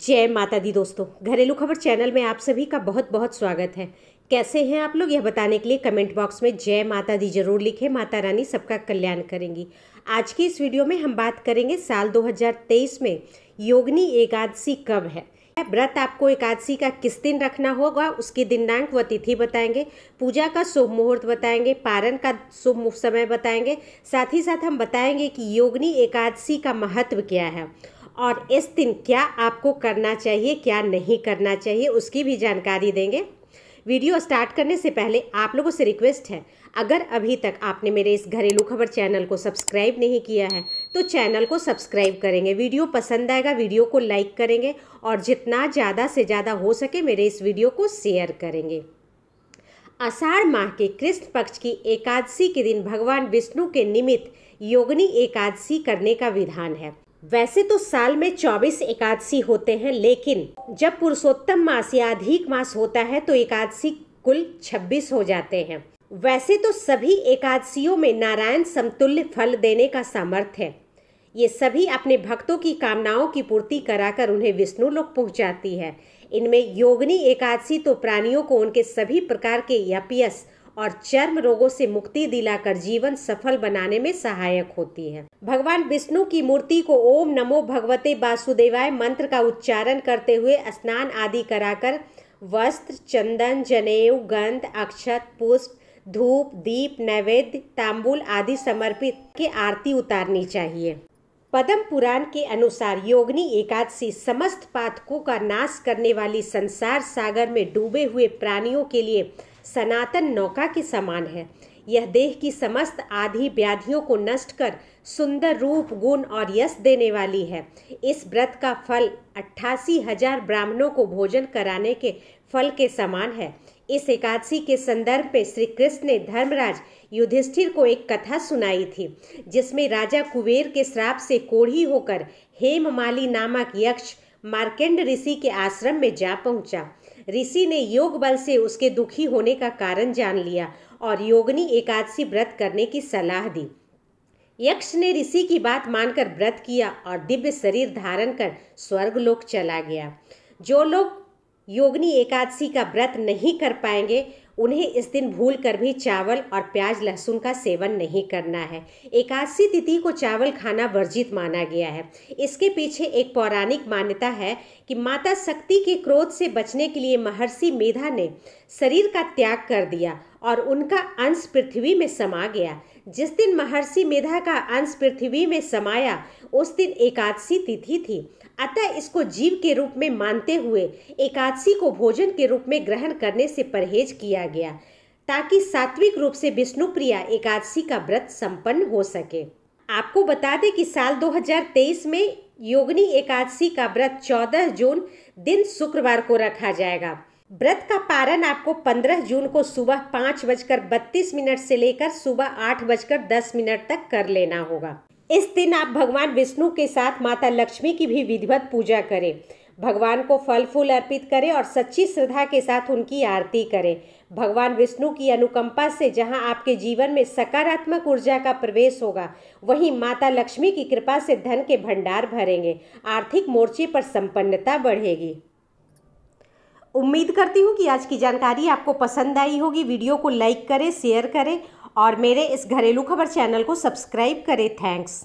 जय माता दी दोस्तों घरेलू खबर चैनल में आप सभी का बहुत बहुत स्वागत है कैसे हैं आप लोग यह बताने के लिए कमेंट बॉक्स में जय माता दी जरूर लिखें माता रानी सबका कल्याण करेंगी आज की इस वीडियो में हम बात करेंगे साल 2023 में योगनी एकादशी कब है व्रत आपको एकादशी का किस दिन रखना होगा उसकी दिनांक व तिथि बताएंगे पूजा का शुभ मुहूर्त बताएंगे पारण का शुभ समय बताएंगे साथ ही साथ हम बताएंगे कि योगनी एकादशी का महत्व क्या है और इस दिन क्या आपको करना चाहिए क्या नहीं करना चाहिए उसकी भी जानकारी देंगे वीडियो स्टार्ट करने से पहले आप लोगों से रिक्वेस्ट है अगर अभी तक आपने मेरे इस घरेलू खबर चैनल को सब्सक्राइब नहीं किया है तो चैनल को सब्सक्राइब करेंगे वीडियो पसंद आएगा वीडियो को लाइक करेंगे और जितना ज़्यादा से ज़्यादा हो सके मेरे इस वीडियो को शेयर करेंगे आषाढ़ माह के कृष्ण पक्ष की एकादशी के दिन भगवान विष्णु के निमित्त योगनी एकादशी करने का विधान है वैसे तो साल में 24 एकादशी होते हैं लेकिन जब पुरुषोत्तम मास या अधिक मास होता है तो एकादशी कुल 26 हो जाते हैं वैसे तो सभी एकादशियों में नारायण समतुल्य फल देने का सामर्थ्य है ये सभी अपने भक्तों की कामनाओं की पूर्ति कराकर उन्हें विष्णु लोक पहुंचाती है इनमें योगनी एकादशी तो प्राणियों को उनके सभी प्रकार के यपियस और चर्म रोगों से मुक्ति दिलाकर जीवन सफल बनाने में सहायक होती है भगवान विष्णु की मूर्ति को ओम नमो भगवते वासुदेवाय मंत्र का उच्चारण करते हुए स्नान आदि कराकर वस्त्र चंदन जनेव गंध अक्षत पुष्प धूप दीप नैवेद्य तांबुल आदि समर्पित के आरती उतारनी चाहिए पदम पुराण के अनुसार योगनी एकादशी समस्त पातकों का नाश करने वाली संसार सागर में डूबे हुए प्राणियों के लिए सनातन नौका के समान है यह देह की समस्त आदि व्याधियों को नष्ट कर सुंदर रूप गुण और यश देने वाली है इस व्रत का फल अट्ठासी हजार ब्राह्मणों को भोजन कराने के फल के समान है इस एकादशी के संदर्भ में श्री कृष्ण ने धर्मराज युधिष्ठिर को एक कथा सुनाई थी जिसमें राजा कुबेर के श्राप से कोढ़ी होकर हेममाली नामक यक्ष मार्केंड ऋषि के आश्रम में जा पहुंचा ऋषि ने योग बल से उसके दुखी होने का कारण जान लिया और योगनी एकादशी व्रत करने की सलाह दी यक्ष ने ऋषि की बात मानकर व्रत किया और दिव्य शरीर धारण कर स्वर्गलोक चला गया जो लोग योगनी एकादशी का व्रत नहीं कर पाएंगे उन्हें इस दिन भूल कर भी चावल और प्याज लहसुन का सेवन नहीं करना है एकादशी तिथि को चावल खाना वर्जित माना गया है इसके पीछे एक पौराणिक मान्यता है कि माता शक्ति के क्रोध से बचने के लिए महर्षि मेधा ने शरीर का त्याग कर दिया और उनका अंश पृथ्वी में समा गया जिस दिन महर्षि मेधा का अंश पृथ्वी में समाया उस दिन एकादशी तिथि थी अतः इसको जीव के रूप में मानते हुए एकादशी को भोजन के रूप में ग्रहण करने से परहेज किया गया ताकि सात्विक रूप से विष्णुप्रिया एकादशी का व्रत संपन्न हो सके आपको बता दें कि साल 2023 में योगनी एकादशी का व्रत 14 जून दिन शुक्रवार को रखा जाएगा व्रत का पारण आपको 15 जून को सुबह पाँच बजकर बत्तीस मिनट से लेकर सुबह आठ बजकर दस मिनट तक कर लेना होगा इस दिन आप भगवान विष्णु के साथ माता लक्ष्मी की भी विधिवत पूजा करें भगवान को फल फूल अर्पित करें और सच्ची श्रद्धा के साथ उनकी आरती करें भगवान विष्णु की अनुकंपा से जहां आपके जीवन में सकारात्मक ऊर्जा का प्रवेश होगा वहीं माता लक्ष्मी की कृपा से धन के भंडार भरेंगे आर्थिक मोर्चे पर संपन्नता बढ़ेगी उम्मीद करती हूँ कि आज की जानकारी आपको पसंद आई होगी वीडियो को लाइक करें शेयर करें और मेरे इस घरेलू खबर चैनल को सब्सक्राइब करें थैंक्स